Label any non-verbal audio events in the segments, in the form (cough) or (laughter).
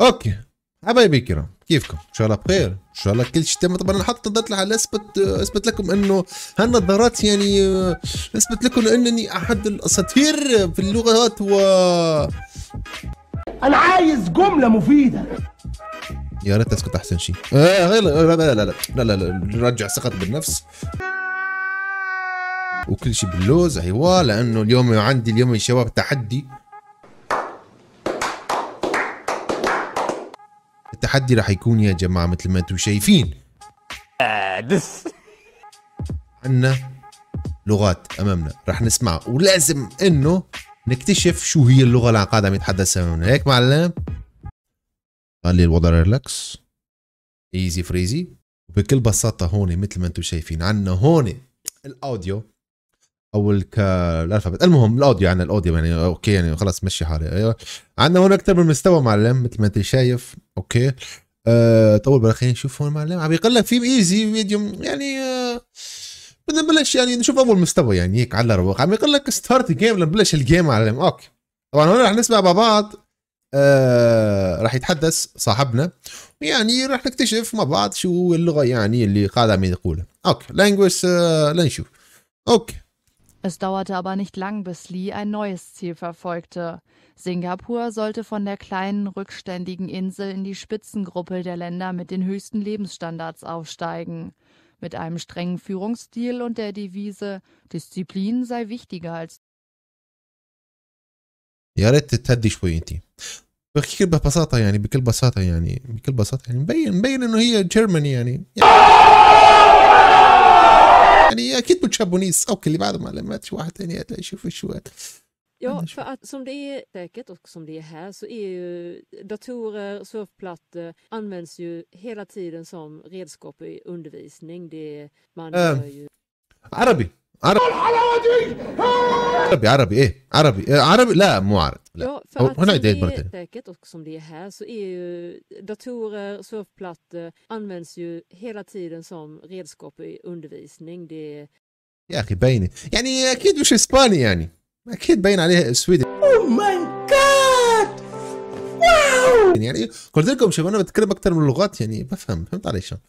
اوكي حبايبي الكرام كيفكم؟ ان شاء الله بخير، ان شاء الله كل شيء تم طبعا حتى نظرت على اثبت اثبت لكم انه هالنظارات يعني آه، اثبت لكم انني احد الاساطير في اللغات و انا عايز جمله مفيده يا ريت اسكت احسن شيء آه لا لا لا لا لا لا لا نرجع ثقة بالنفس وكل شيء باللوز ايوه لانه اليوم عندي اليوم يا شباب تحدي التحدي راح يكون يا جماعه مثل ما انتم شايفين دس لغات امامنا راح نسمع ولازم انه نكتشف شو هي اللغه اللي قاعد عم يتحدثها أمامنا هيك معلم خلي الوضع ريلاكس ايزي فريزي بكل بساطه هون مثل ما انتم شايفين عنا هون الاوديو او الالفابت المهم الاوديو عندنا يعني، الاوديو يعني اوكي يعني خلاص مشي حالي ايوه عندنا هون اكثر من مستوى معلم مثل ما انت شايف اوكي أه طول بالك خلينا نشوف هون معلم عم يقول لك في ايزي ميديوم يعني أه بدنا نبلش يعني نشوف اول مستوى يعني هيك على الرواق عم يقول لك ستارت جيم لنبلش الجيم معلم اوكي طبعا هون رح نسمع مع بعض آه راح يتحدث صاحبنا يعني راح نكتشف مع بعض شو اللغه يعني اللي قاعد عم يقولها اوكي لانجويج آه لنشوف اوكي Es dauerte aber nicht lang, bis Lee ein neues Ziel verfolgte. Singapur sollte von der kleinen, rückständigen Insel in die Spitzengruppe der Länder mit den höchsten Lebensstandards aufsteigen. Mit einem strengen Führungsstil und der Devise Disziplin sei wichtiger als يا ريت تهدي شوي انت بحكي ببساطه يعني بكل بساطه يعني بكل بساطه يعني مبين مبين انه هي جيرماني يعني, يعني يعني اكيد بتشابهوا نيس او كل ما لما واحد ثاني تشوف شو Ja, för att som det är säkert och som det är här så är ju datorer, surfplattor används ju hela tiden som redskap i undervisning. Det, man ehm. gör ju... عربي عربي عربي عربي ايه عربي عربي لا مو عربي لا ja, hon har inte helt biblioteket också som det är här så är ju datorer, surfplattor används ju hela tiden som redskap i undervisning. Det... يا اخي باينه يعني اكيد مش اسباني يعني اكيد باين عليه سويدي. Oh my يعني،, يعني قلت لكم شباب انا بتكلم اكثر من لغات يعني بفهم فهمت علي شلون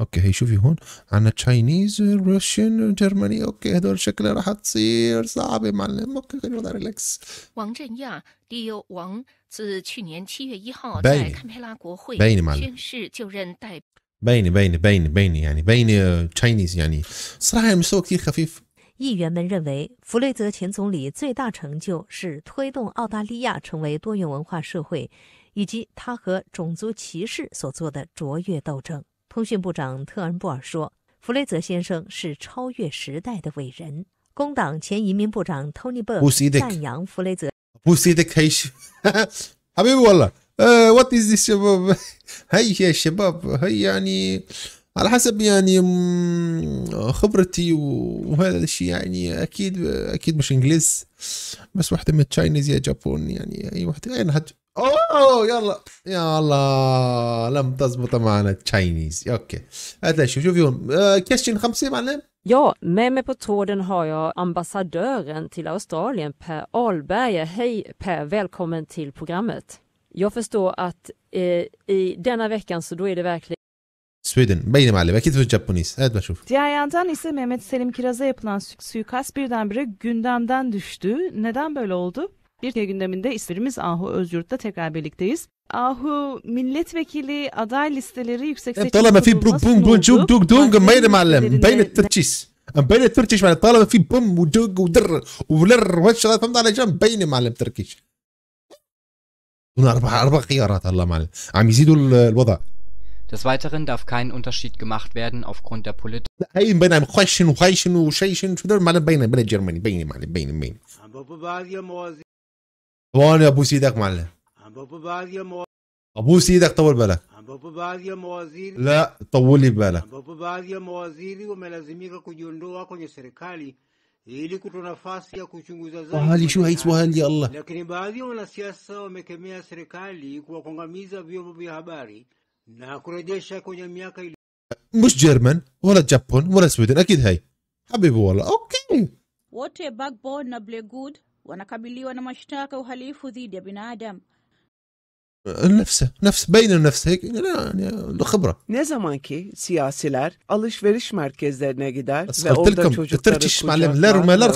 اوكي هي شوفي هون عندنا تشاينيز روشن جرماني اوكي هدول شكلها راح تصير صعبه معلم اوكي خلينا وضع ريلاكس 王振亚利用王自去年七月一号在堪培拉国会宣誓就任代 باينه باينه باينه باينه يعني باينه تشاينيز آه، يعني صراحه المستوى يعني كثير خفيف 议员们认为，弗雷泽前总理最大成就是推动澳大利亚成为多元文化社会，以及他和种族歧视所做的卓越斗争。通讯部长特恩布尔说：“弗雷泽先生是超越时代的伟人。”工党前移民部长 Tony Burke 赞扬弗雷泽。不是的，哈哈，还没完了。呃，What is this? h e y e a h e y يعني على حسب يعني خبرتي و هذا الشيء يعني أكيد أكيد مش إنجليز، بس واحدة من تشاينزي أ جابون يعني أي واحدة أي نهج اوه يلا يا الله لم تزبط معنا تشاينيز اوكي هات شوف شوف يوم كيشن 50 معلم Ja, med mig på tråden har jag ambassadören till Australien, Per Ahlberger. Hej Per, välkommen till programmet. Jag förstår att eh, i denna veckan så då är det verkligen Sweden. Beynim Ali. Vakit bu Japonis. Evet Başur. Diğer yandan ise Mehmet Selim Kiraz'a yapılan suikast birdenbire gündemden düştü. Neden böyle oldu? Bir T gündeminde isimlerimiz Ahu Özyurt'ta tekrar birlikteyiz. Ahu milletvekili aday listeleri yüksek seçim طالما في بروم بوم بوم جوب دوك دوك مبين معلم مبين الترتيس مبين التركيش معلم طالما في بوم ودوك ودر ولر وش فهمت على جنب مبين معلم تركيش هنا اربع اربع خيارات الله معلم عم يزيدوا الوضع Des Weiteren darf kein Unterschied gemacht werden aufgrund der Politik. أي بين عم خشن وخيشن وشيشن شو در معلم بين بين جرماني بين معلم بين بين. وانا ابوس ايدك معلم ابوس ايدك طول بالك لا طول لي بالك ambapo baadhi ya mawaziri wamelazimika kujiondoa kwenye serikali ili kutoa nafasi ya kuchunguza zaidi wahali shu hais wahali Allah. Lakini baadhi ya wanasiasa wamekemea serikali kuwakongamiza vyombo vya habari na kurejesha kwenye miaka ili مش جيرمان ولا جابون ولا سويدن اكيد هاي حبيبي والله اوكي wote Bagbo na Blegood wanakabiliwa na mashtaka uhalifu dhidi ya binadamu nefse nefs beynin nefse hek yani khibra. Ne zamanki siyasiler alışveriş merkezlerine gider ve orada çocukları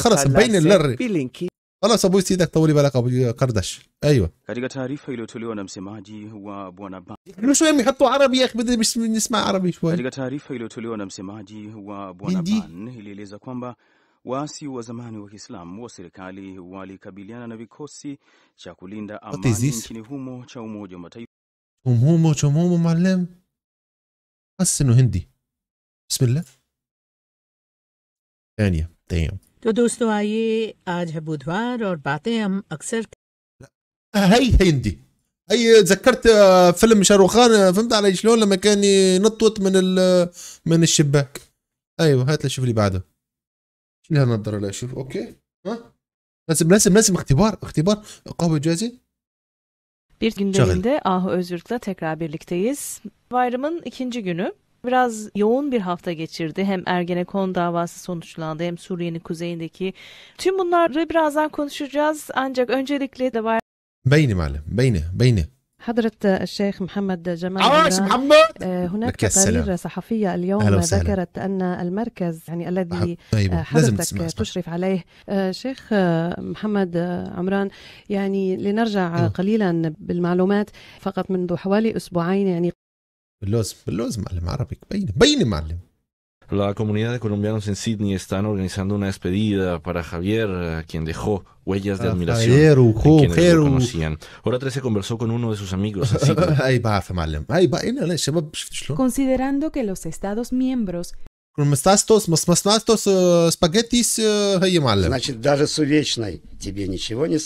kucaklar bilin ki خلاص ابوي سيدك طولي بالك ابو كردش ايوه katika taarifa iliyotolewa na msemaji wa bwana Ban شويه يحطوا عربي يا اخي بدنا نسمع عربي شويه katika taarifa iliyotolewa na msemaji wa bwana Ban ilieleza kwamba waasi wa zamani wa Kiislamu wa serikali walikabiliana na vikosi cha kulinda amani nchini humo cha Umoja wa Mataifa. umhumo cha معلم حس انه hindi bismillah الله ثانية damn तो दोस्तों आइए आज है बुधवार और बातें हम अक्सर هي هندي هي تذكرت فيلم شاروخ خان فهمت علي شلون لما كان ينطط من من الشباك ايوه هات لي شوف لي بعده شو لها نظره لاشوف اوكي ها لازم لازم لازم اختبار اختبار قهوه جاهزه Bir gündeminde Ahu Özgürk'le tekrar birlikteyiz. Bayramın ikinci günü biraz yoğun bir hafta geçirdi. Hem Ergenekon davası sonuçlandı hem Suriye'nin kuzeyindeki. Tüm bunları birazdan konuşacağız ancak öncelikle de bayram... Beyni malum, beyni, beyni. حضرة الشيخ محمد جمال عاش محمد آه، هناك تقارير صحفية اليوم ذكرت أن المركز يعني الذي طيب. آه، حضرتك تشرف عليه آه، شيخ محمد عمران يعني لنرجع أيوه. قليلا بالمعلومات فقط منذ حوالي أسبوعين يعني باللوز باللوز معلم عربي بين بين معلم La comunidad de colombianos en Sydney están organizando una despedida para Javier, eh, quien dejó huellas de ah, admiración Javier, en uh, uh, quienes lo conocían. Hora 13 conversó con uno de sus amigos Considerando que los estados miembros Значит, даже тебе ничего не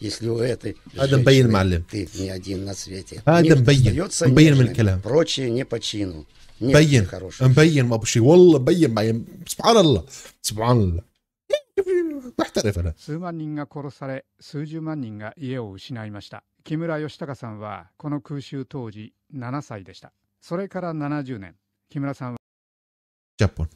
если у этой е н ты не один на свете. о е п р о ч е не по чину. مبين مبين ا بشي والله مبين معي سبحان الله سبحان الله محترف انا 数万人が殺され数十万人が家を失いました木村義隆さんはこの空襲当時7歳でしたそれから70年木村さんはジャポン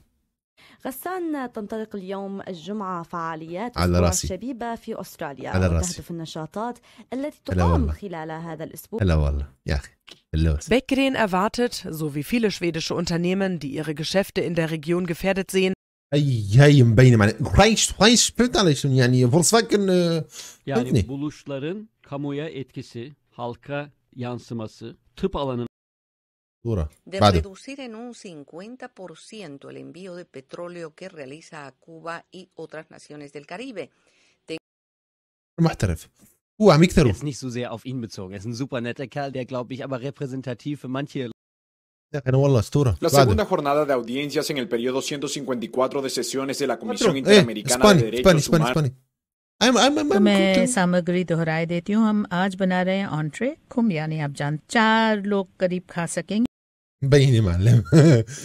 غسان تنطلق اليوم الجمعة فعاليات على راسي الشبيبة في أستراليا على راسي تهدف النشاطات التي تقام خلال هذا الأسبوع هلا والله يا أخي Los. Bäckerin erwartet, so wie viele schwedische Unternehmen, die ihre Geschäfte in der Region gefährdet sehen, اي هاي مبينه معناها قريش قريش فهمت علي شنو يعني فولكسفاجن Yani buluşların kamuya etkisi, halka yansıması, tıp alanı Dura. de reducir en un 50% el envío de petróleo que realiza a Cuba y otras naciones del Caribe. Muchtarif. Uh, Amiktaru. Es nicht so sehr auf ihn bezogen. Es er ist ein super netter Kerl, der, glaube ich, aber repräsentativ für manche La segunda jornada de audiencias en el periodo 154 de sesiones de la Comisión Interamericana de Derechos Humanos. मैं सामग्री दोहराई देती हूँ हम आज बना रहे हैं ऑन्ट्रे खुम यानी आप जान चार लोग करीब खा Beini Malm.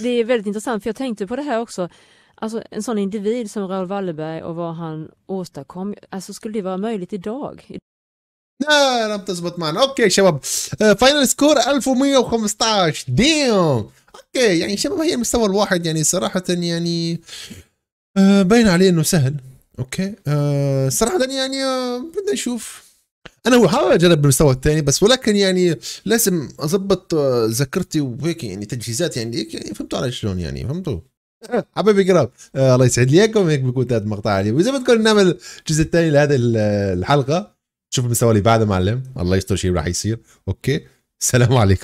det är väldigt intressant för jag tänkte på det här också. Alltså en sån individ som Raoul Wallenberg och vad han åstadkom, alltså skulle det vara möjligt idag? لا لم تزبط معنا اوكي شباب Final score 1115 Damn! ديم اوكي يعني شباب هي المستوى الواحد يعني صراحة يعني باين عليه انه سهل اوكي صراحة يعني بدنا نشوف انا حابب اجرب المستوى الثاني بس ولكن يعني لازم اضبط آه، ذاكرتي وهيك يعني تجهيزات يعني هيك يعني فهمتوا علي شلون يعني فهمتوا (laughs) حبايبي الكرام آه الله يسعد لي اياكم هيك بيكون هذا المقطع علي واذا بدكم نعمل الجزء الثاني لهذه الحلقه شوف المستوى اللي بعده معلم الله يستر شيء راح يصير اوكي السلام عليكم